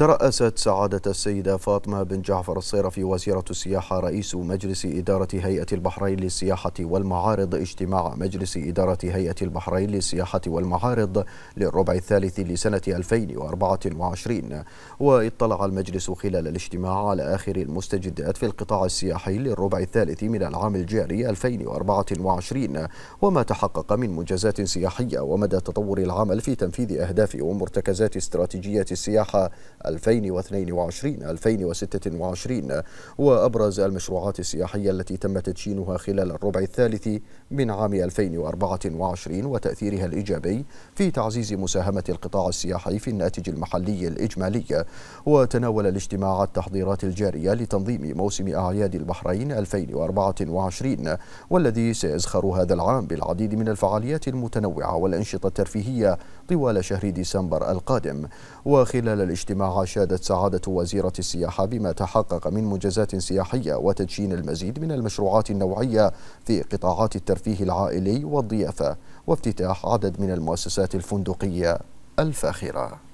ترأست سعادة السيدة فاطمة بن جعفر الصيرفي وزيرة السياحة رئيس مجلس إدارة هيئة البحرين للسياحة والمعارض اجتماع مجلس إدارة هيئة البحرين للسياحة والمعارض للربع الثالث لسنة 2024 واطلع المجلس خلال الاجتماع على آخر المستجدات في القطاع السياحي للربع الثالث من العام الجاري 2024 وما تحقق من منجزات سياحية ومدى تطور العمل في تنفيذ أهداف ومرتكزات استراتيجية السياحة 2022 2026 وأبرز المشروعات السياحية التي تم تدشينها خلال الربع الثالث من عام 2024 وتأثيرها الإيجابي في تعزيز مساهمة القطاع السياحي في الناتج المحلي الإجمالي وتناول الاجتماع التحضيرات الجارية لتنظيم موسم أعياد البحرين 2024 والذي سيزخر هذا العام بالعديد من الفعاليات المتنوعة والأنشطة الترفيهية طوال شهر ديسمبر القادم وخلال الاجتماعات القطاع شادت سعادة وزيرة السياحة بما تحقق من منجزات سياحية وتدشين المزيد من المشروعات النوعية في قطاعات الترفيه العائلي والضيافة وافتتاح عدد من المؤسسات الفندقية الفاخرة